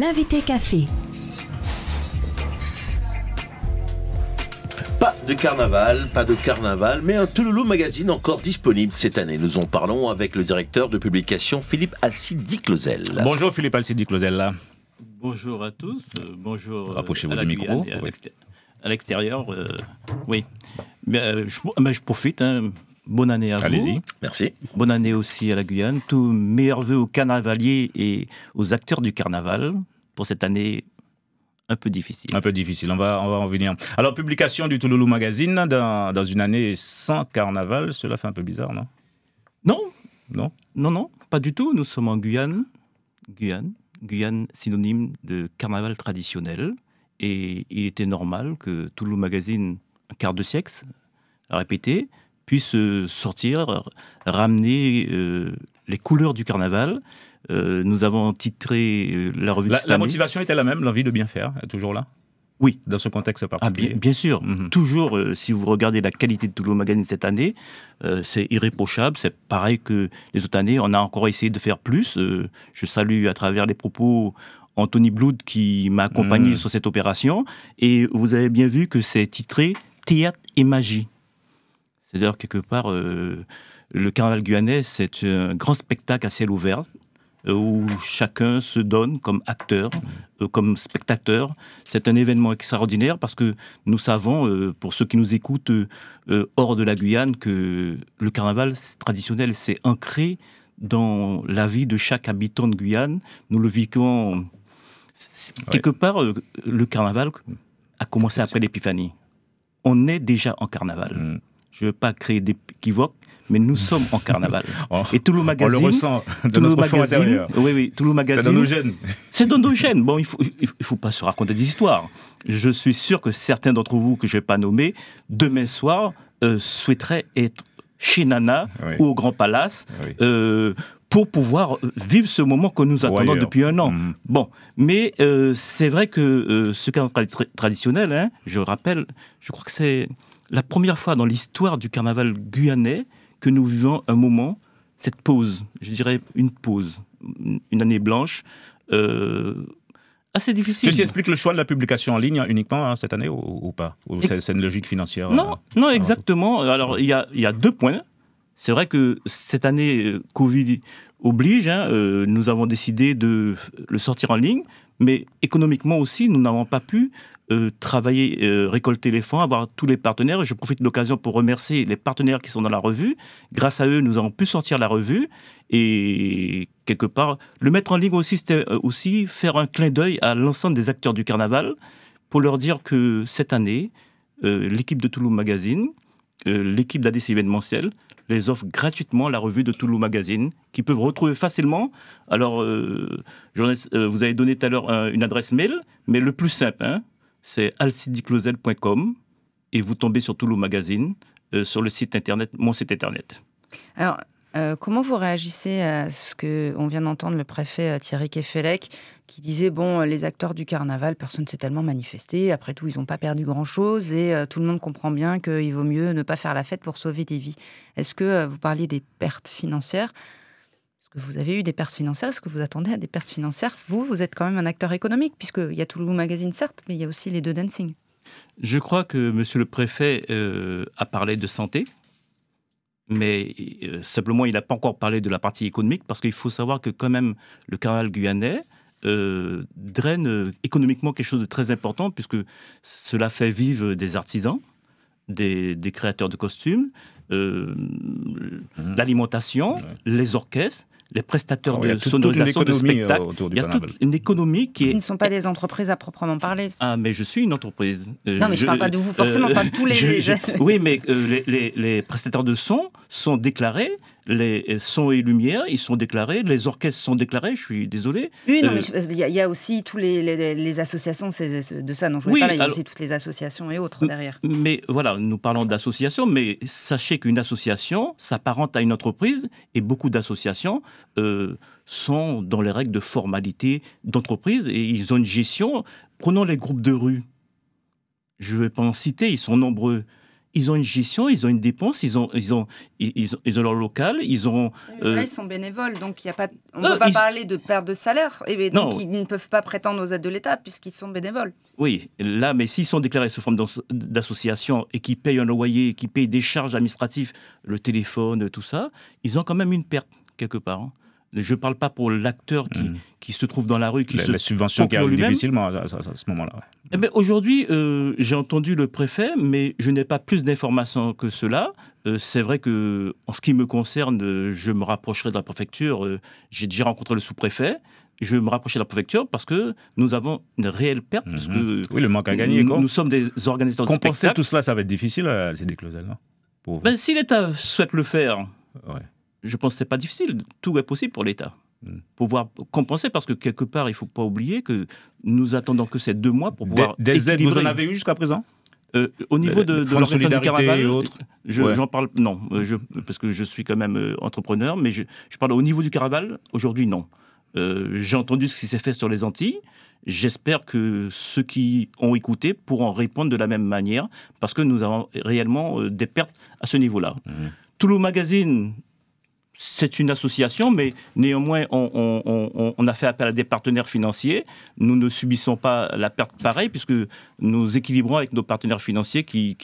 L'invité café. Pas de carnaval, pas de carnaval, mais un Touloulou magazine encore disponible cette année. Nous en parlons avec le directeur de publication Philippe Alcide-Diclosel. Bonjour Philippe Alcide-Diclosel. Bonjour à tous. Euh, bonjour. Euh, Rapprochez-vous micro. À l'extérieur, euh, oui. Mais, je, je, profite. Hein, bonne année à vous. Merci. Bonne année aussi à la Guyane. Tous meilleurs voeux aux carnavaliers et aux acteurs du carnaval pour cette année un peu difficile. Un peu difficile, on va, on va en venir. Alors, publication du Touloulou Magazine dans, une année sans carnaval, cela fait un peu bizarre, non Non. Non Non, non, pas du tout. Nous sommes en Guyane. Guyane, Guyane synonyme de carnaval traditionnel. Et il était normal que Touloulou Magazine, un quart de siècle, répété, puisse euh, sortir, ramener euh, les couleurs du carnaval. Euh, nous avons titré la revue. La, la motivation était la même, l'envie de bien faire, toujours là. Oui. Dans ce contexte ah, particulier. bien, sûr. Mhm. Toujours, si vous regardez la qualité de Toulouse Magazine cette année, c'est irréprochable. C'est pareil que les autres années. On a encore essayé de faire plus. je salue à travers les propos Anthony Blood qui m'a accompagné mhm. sur cette opération. Et vous avez bien vu que c'est titré Théâtre et magie. C'est-à-dire, quelque part, euh, le carnaval guyanais, c'est un grand spectacle à ciel ouvert euh, où chacun se donne comme acteur, euh, comme spectateur. C'est un événement extraordinaire parce que nous savons, pour ceux qui nous écoutent hors de la Guyane, que le carnaval traditionnel s'est ancré dans la vie de chaque habitant de Guyane. Nous le vivons quelque part. le carnaval a commencé après l'épiphanie. On est déjà en carnaval. Mm je ne veux pas créer d'équivoque, mais nous sommes en carnaval. Oh, Et Toulouse magazine. On le ressent de notre magazine, intérieur. Oui, oui, Toulouse magazine. C'est dans C'est dans Bon, il ne faut, il faut pas se raconter des histoires. Je suis sûr que certains d'entre vous, que je ne vais pas nommer, demain soir, euh, souhaiteraient être chez Nana ou au Grand Palace. Euh, pour pouvoir vivre ce moment que nous attendons depuis un an. Mhm. Bon, mais euh, c'est vrai que ce cadre traditionnel, hein, je rappelle, je crois que c'est la première fois dans l'histoire du carnaval guyanais que nous vivons un moment, cette pause, je dirais une pause, une année blanche, euh, assez difficile. Tu explique le choix de la publication en ligne uniquement hein, cette année ou, pas c'est une logique financière Non, euh, exactement. Alors il y a, deux points. C'est vrai que cette année, euh, Covid oblige, hein, nous avons décidé de le sortir en ligne, mais économiquement aussi, nous n'avons pas pu euh, travailler, euh, récolter les fonds, avoir tous les partenaires. je profite de l'occasion pour remercier les partenaires qui sont dans la revue. Grâce à eux, nous avons pu sortir la revue et quelque part le mettre en ligne aussi, c'était euh, aussi faire un clin d'œil à l'ensemble des acteurs du carnaval pour leur dire que cette année, l'équipe de Toulouse Magazine, l'équipe d'ADC événementiel les offre gratuitement la revue de Toulouse Magazine, qui peuvent retrouver facilement. Alors, vous avez donné tout à l'heure une adresse mail, mais le plus simple, hein, c'est alcidiclosel.com et vous tombez sur le Magazine euh, sur le site internet, mon site internet. Alors, euh, comment vous réagissez à ce que on vient d'entendre le préfet euh, Thierry Kefelec qui disait bon les acteurs du carnaval personne ne s'est tellement manifesté après tout ils n'ont pas perdu grand chose et tout le monde comprend bien qu'il vaut mieux ne pas faire la fête pour sauver des vies. Est-ce que vous parliez des pertes financières est-ce que vous avez eu des pertes financières, est-ce que vous attendez à des pertes financières Vous, vous êtes quand même un acteur économique, puisqu'il y a Toulouse Magazine, certes, mais il y a aussi les deux dancing. Je crois que Monsieur le Préfet euh, a parlé de santé, mais euh, simplement, il n'a pas encore parlé de la partie économique, parce qu'il faut savoir que quand même, le canal guyanais, euh, draine économiquement quelque chose de très important, puisque cela fait vivre des artisans, des, créateurs de costumes, mmh. l'alimentation, les orchestres les prestataires ah de sonorisation de euh, spectacle. Il y a toute une économie qui Ils ne sont pas des entreprises à proprement parler. Ah, mais je suis une entreprise. Euh, non, mais je ne parle pas de vous forcément, euh, pas de tous les. oui, mais les, les, prestataires de son sont déclarés les sons et lumières, ils sont déclarés, les orchestres sont déclarés, je suis désolé. Oui, non, euh, mais il y, a aussi toutes les, les, associations, c'est de ça dont je voulais parler, il y a aussi toutes les associations et autres derrière. Mais voilà, nous parlons d'associations, mais sachez qu'une association s'apparente à une entreprise, et beaucoup d'associations euh, sont dans les règles de formalité d'entreprise, et ils ont une gestion. Prenons les groupes de rue. Je ne vais pas en citer, ils sont nombreux ils ont une gestion, ils ont une dépense, ils ont, ils ont, ils, leur local, ils ont. Euh, ils sont bénévoles, donc il y a pas, on ne euh, peut pas parler de perte de salaire. Et ben, donc, ils ne peuvent pas prétendre aux aides de l'État puisqu'ils sont bénévoles. Oui, là, mais s'ils sont déclarés sous forme d'association et qui payent un loyer, qui payent des charges administratives, le téléphone, tout ça, ils ont quand même une perte quelque part. Hein. Je ne parle pas pour l'acteur hmm. qui, se trouve dans la rue, qui la, subvention qui arrive difficilement à, à ce moment-là. Eh ben, aujourd'hui, euh, j'ai entendu le préfet, mais je n'ai pas plus d'informations que cela. Euh, c'est vrai que, en ce qui me concerne, je me rapprocherai de la préfecture. Euh, j'ai déjà rencontré le sous-préfet. Je me rapprocherai de la préfecture parce que nous avons une réelle perte. Hmm. oui, le manque à gagner. Nous, nous sommes des organisateurs Compenser tout cela, ça va être difficile, c'est des clauses. si l'État souhaite le faire, ouais je pense que ce n'est pas difficile. Tout est possible pour l'État. pour hmm. Pouvoir compenser, parce que quelque part, il ne faut pas oublier que nous attendons que ces deux mois pour pouvoir. Des, des aides, vous en avez eu jusqu'à présent euh, au niveau de, de l'organisation du carnaval, et autres. j'en parle non, euh, je, parce que je suis quand même euh, entrepreneur, mais je, je, parle au niveau du Caraval. Aujourd'hui, non. j'ai entendu ce qui s'est fait sur les Antilles. J'espère que ceux qui ont écouté pourront répondre de la même manière, parce que nous avons réellement des pertes à ce niveau-là. Hmm. Toulouse Magazine c'est une association, mais néanmoins, on, a fait appel à des partenaires financiers. Nous ne subissons pas la perte pareille, puisque nous équilibrons avec nos partenaires financiers qui,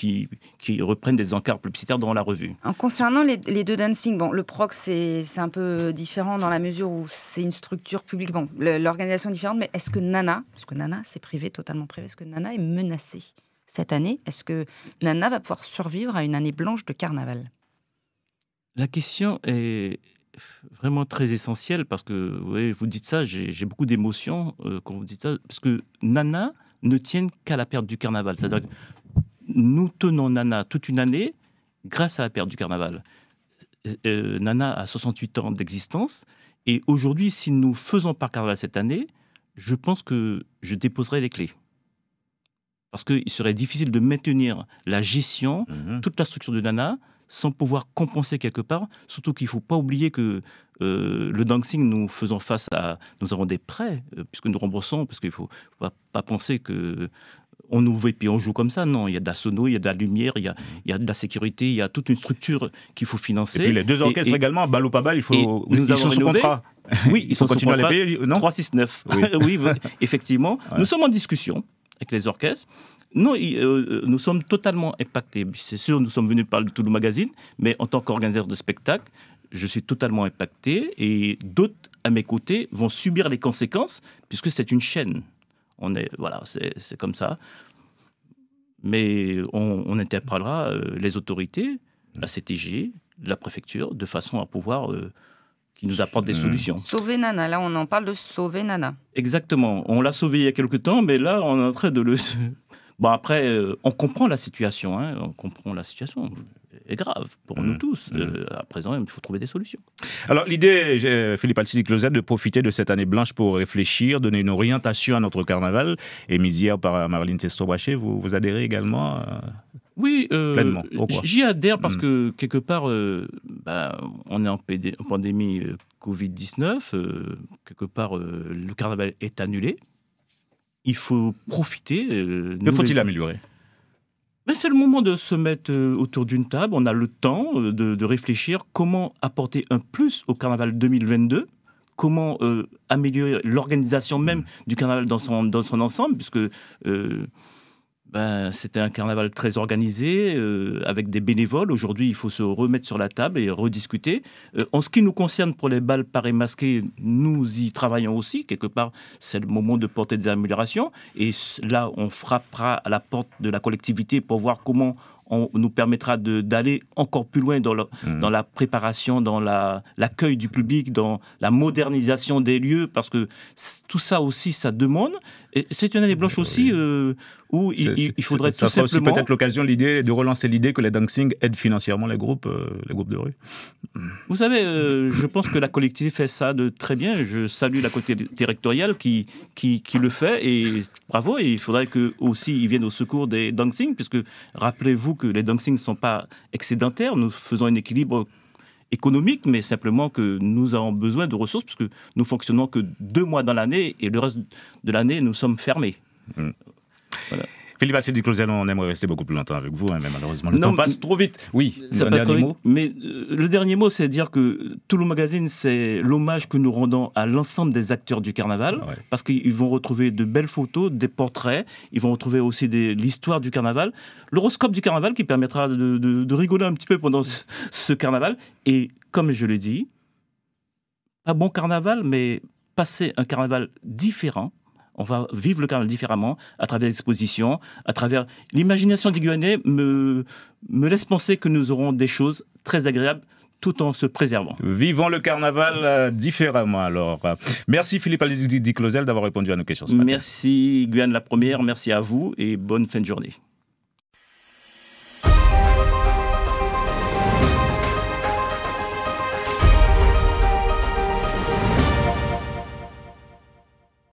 reprennent des encarts publicitaires dans la revue. En concernant les, deux dancing, bon, le PROC, c'est un peu différent dans la mesure où c'est une structure publique. l'organisation est différente, mais est-ce que Nana, parce que Nana, c'est privé, totalement privé, est-ce que Nana est menacée cette année Est-ce que Nana va pouvoir survivre à une année blanche de carnaval la question est vraiment très essentielle parce que vous, dites ça, j'ai beaucoup d'émotions euh, quand vous dites ça, parce que Nana ne tient qu'à la perte du carnaval. C'est-à-dire mmh. que nous tenons Nana toute une année grâce à la perte du carnaval. Euh, Nana a 68 ans d'existence et aujourd'hui, si nous faisons par carnaval cette année, je pense que je déposerai les clés parce qu'il serait difficile de maintenir la gestion, mmh. toute la structure de Nana, sans pouvoir compenser quelque part. Surtout qu'il ne faut pas oublier que euh, le dancing, nous faisons face à, nous avons des prêts euh, puisque nous remboursons, parce qu'il ne faut pas, penser que on ouvre et puis on joue comme ça. Non, il y a de la sono, il y a de la lumière, il y a, il y a de la sécurité, il y a toute une structure qu'il faut financer. Et puis les deux orchestres également, balle ou pas balle, il faut. Nous ils sont sous contrat. Oui, ils, sont, sous contrat. À les payer, non 369. Oui, oui effectivement. Nous sommes en discussion avec les orchestres. Nous, euh, euh, nous sommes totalement impactés. C'est sûr, nous sommes venus parler de le Magazine, mais en tant qu'organisateur de spectacle, je suis totalement impacté et d'autres à mes côtés vont subir les conséquences puisque c'est une chaîne. On est, voilà, c'est comme ça. Mais on, on interpellera euh, les autorités, la CTG, la préfecture, de façon à pouvoir qui nous apporte des hmm. solutions. Sauver Nana, là on en parle de sauver Nana. Exactement, on l'a sauvé il y a quelque temps, mais là on est en train de le... Bon après, euh, on comprend la situation, hein. on comprend la situation est grave pour nous hmm. tous. Hmm. Euh, à présent, il faut trouver des solutions. Alors, l'idée, Philippe Alcide-Closet, de profiter de cette année blanche pour réfléchir, donner une orientation à notre carnaval. Et hier par Marlène Testobraché, vous, vous adhérez également à euh, oui, euh, j'y adhère parce hmm. que quelque part, euh, bah, on est en, pandémie euh, Covid-19. quelque part, le carnaval est annulé. Il faut profiter. Mais faut-il améliorer mais c'est le moment de se mettre autour d'une table. On a le temps de, réfléchir comment apporter un plus au carnaval 2022, comment améliorer l'organisation même hmm. du carnaval dans son, dans son ensemble, puisque ben, c'était un carnaval très organisé, euh, avec des bénévoles. Aujourd'hui, il faut se remettre sur la table et rediscuter. Euh, en ce qui nous concerne pour les balles parées masquées, nous y travaillons aussi. Quelque part, c'est le moment de porter des améliorations. Et là, on frappera à la porte de la collectivité pour voir comment on, nous permettra d'aller encore plus loin dans, hmm. dans la préparation, dans l'accueil du public, dans la modernisation des lieux, parce que tout ça aussi, ça demande. c'est une année blanche aussi euh, où il, faudrait tout ça simplement... aussi peut-être l'occasion l'idée de relancer l'idée que les dancing aident financièrement les groupes, euh, les groupes de rue. Vous savez, euh, je pense que la collectivité fait ça de très bien. Je salue la côté territoriale qui, qui, qui, le fait et bravo. Et il faudrait que aussi ils viennent au secours des dancing, puisque rappelez-vous que les dancing ne sont pas excédentaires. Nous faisons un équilibre économique, mais simplement que nous avons besoin de ressources puisque nous fonctionnons que deux mois dans l'année et le reste de l'année, nous sommes fermés. Mmh. Philippe Assez du on aimerait rester beaucoup plus longtemps avec vous, hein, mais malheureusement, le temps passe trop vite. Oui, Mais euh, le dernier mot, c'est dire que Toulouse Magazine, c'est l'hommage que nous rendons à l'ensemble des acteurs du carnaval, parce qu'ils vont retrouver de belles photos, des portraits, ils vont retrouver aussi l'histoire du carnaval, l'horoscope du carnaval qui permettra de, rigoler un petit peu pendant ce, carnaval. Et comme je l'ai dit, pas bon carnaval, mais passer un carnaval différent on va vivre le carnaval différemment à travers l'exposition, à travers l'imagination des Guyanais me, me laisse penser que nous aurons des choses très agréables tout en se préservant. Vivons le carnaval euh, différemment alors. Merci Philippe Alizidi Closel d'avoir répondu à nos questions. Ce matin. Merci Guyane la première, merci à vous et bonne fin de journée.